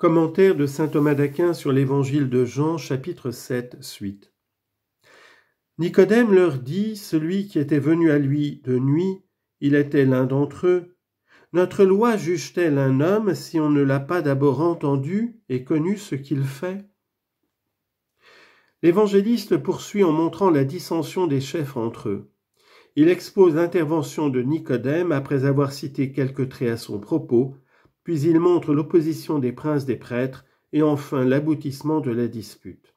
Commentaire de saint Thomas d'Aquin sur l'évangile de Jean, chapitre 7, suite. Nicodème leur dit Celui qui était venu à lui de nuit, il était l'un d'entre eux. Notre loi juge-t-elle un homme si on ne l'a pas d'abord entendu et connu ce qu'il fait L'évangéliste poursuit en montrant la dissension des chefs entre eux. Il expose l'intervention de Nicodème après avoir cité quelques traits à son propos puis il montre l'opposition des princes des prêtres, et enfin l'aboutissement de la dispute.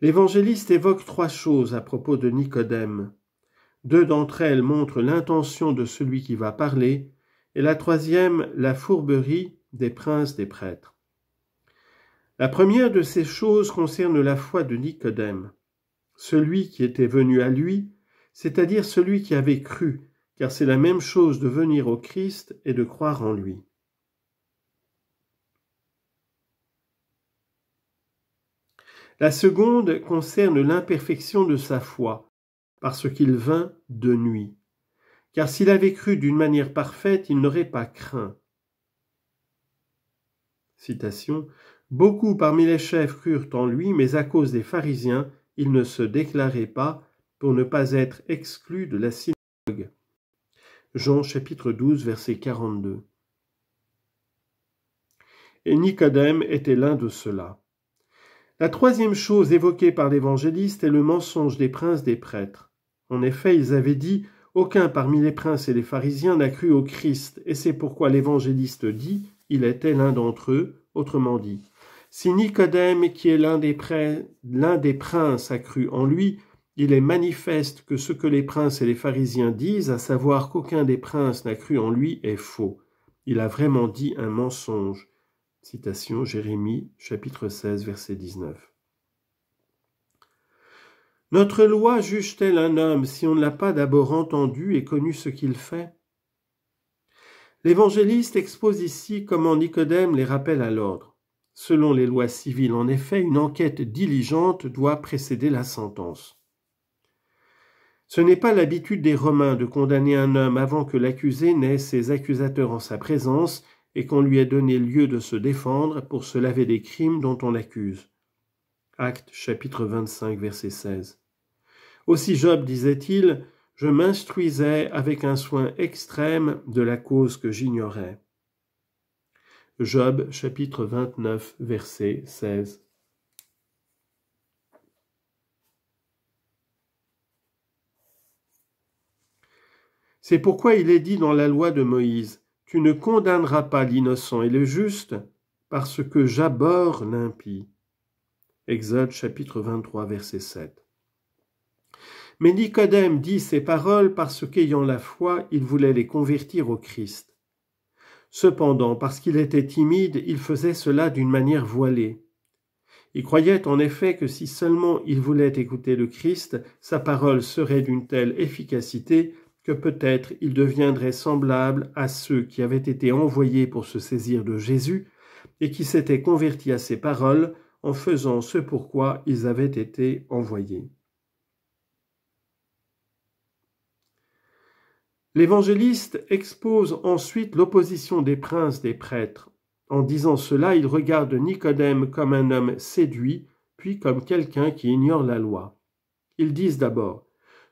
L'évangéliste évoque trois choses à propos de Nicodème. Deux d'entre elles montrent l'intention de celui qui va parler, et la troisième la fourberie des princes des prêtres. La première de ces choses concerne la foi de Nicodème, celui qui était venu à lui, c'est-à-dire celui qui avait cru car c'est la même chose de venir au Christ et de croire en lui. La seconde concerne l'imperfection de sa foi, parce qu'il vint de nuit. Car s'il avait cru d'une manière parfaite, il n'aurait pas craint. Beaucoup parmi les chefs crurent en lui, mais à cause des pharisiens, il ne se déclarait pas pour ne pas être exclus de la synagogue. Jean chapitre 12 verset 42. Et Nicodème était l'un de ceux-là. La troisième chose évoquée par l'évangéliste est le mensonge des princes des prêtres. En effet, ils avaient dit Aucun parmi les princes et les pharisiens n'a cru au Christ, et c'est pourquoi l'évangéliste dit Il était l'un d'entre eux, autrement dit. Si Nicodème, qui est l'un des, l'un des princes, a cru en lui, il est manifeste que ce que les princes et les pharisiens disent, à savoir qu'aucun des princes n'a cru en lui, est faux. Il a vraiment dit un mensonge. Citation Jérémie chapitre 16 verset 19. Notre loi juge-t-elle un homme si on ne l'a pas d'abord entendu et connu ce qu'il fait L'évangéliste expose ici comment Nicodème les rappelle à l'ordre. Selon les lois civiles, en effet, une enquête diligente doit précéder la sentence. Ce n'est pas l'habitude des Romains de condamner un homme avant que l'accusé n'ait ses accusateurs en sa présence et qu'on lui ait donné lieu de se défendre pour se laver des crimes dont on l'accuse. Acte chapitre 25 verset 16. Aussi Job disait-il Je m'instruisais avec un soin extrême de la cause que j'ignorais. Job chapitre 29 verset 16. C'est pourquoi il est dit dans la loi de Moïse, Tu ne condamneras pas l'innocent et le juste, parce que j'aborde l'impie. Exode chapitre 23 verset 7. Mais Nicodème dit ces paroles parce qu'ayant la foi, il voulait les convertir au Christ. Cependant, parce qu'il était timide, il faisait cela d'une manière voilée. Il croyait en effet que si seulement il voulait écouter le Christ, sa parole serait d'une telle efficacité que peut-être il deviendrait semblable à ceux qui avaient été envoyés pour se saisir de Jésus et qui s'étaient convertis à ses paroles en faisant ce pourquoi ils avaient été envoyés. L'évangéliste expose ensuite l'opposition des princes des prêtres. En disant cela, il regarde Nicodème comme un homme séduit, puis comme quelqu'un qui ignore la loi. Ils disent d'abord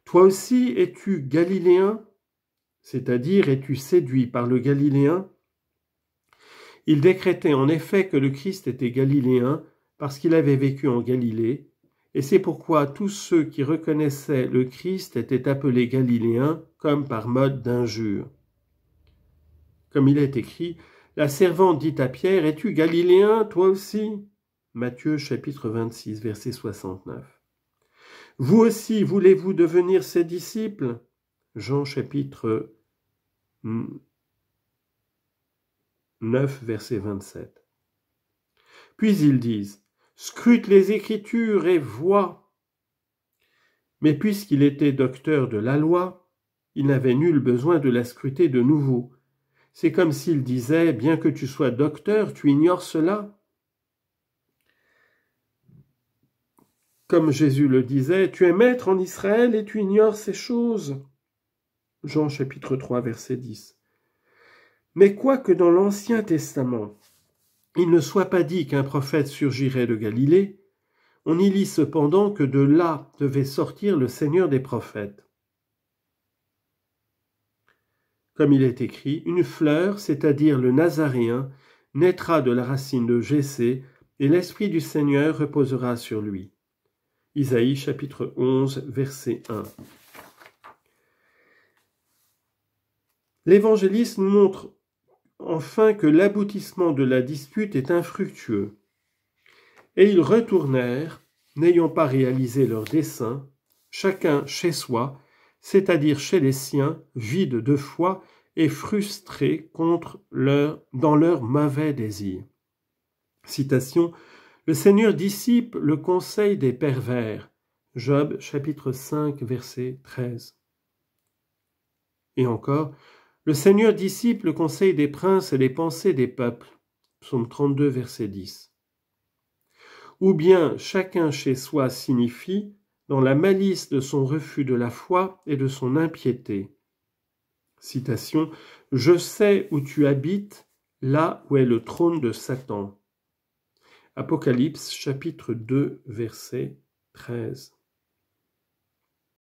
toi aussi es-tu galiléen C'est-à-dire es-tu séduit par le galiléen Il décrétait en effet que le Christ était galiléen parce qu'il avait vécu en Galilée, et c'est pourquoi tous ceux qui reconnaissaient le Christ étaient appelés galiléens comme par mode d'injure. Comme il est écrit, la servante dit à Pierre, Es-tu galiléen, toi aussi Matthieu chapitre 26, verset 69. Vous aussi, voulez-vous devenir ses disciples Jean chapitre 9, verset 27. Puis ils disent, scrute les Écritures et vois. Mais puisqu'il était docteur de la loi, il n'avait nul besoin de la scruter de nouveau. C'est comme s'il disait, bien que tu sois docteur, tu ignores cela. Comme Jésus le disait, tu es maître en Israël et tu ignores ces choses. Jean chapitre 3 verset 10. Mais quoique dans l'Ancien Testament il ne soit pas dit qu'un prophète surgirait de Galilée, on y lit cependant que de là devait sortir le Seigneur des prophètes. Comme il est écrit, une fleur, c'est-à-dire le Nazaréen, naîtra de la racine de Jessé, et l'Esprit du Seigneur reposera sur lui. Isaïe chapitre 11, verset 1. L'évangéliste montre enfin que l'aboutissement de la dispute est infructueux. Et ils retournèrent, n'ayant pas réalisé leur dessein, chacun chez soi, c'est-à-dire chez les siens, vides de foi et frustrés contre leur, dans leur mauvais désir. Citation le Seigneur dissipe le conseil des pervers. Job chapitre 5 verset 13. Et encore, le Seigneur dissipe le conseil des princes et les pensées des peuples. Psaume 32 verset 10. Ou bien chacun chez soi signifie dans la malice de son refus de la foi et de son impiété. Citation Je sais où tu habites, là où est le trône de Satan. Apocalypse chapitre 2 verset 13.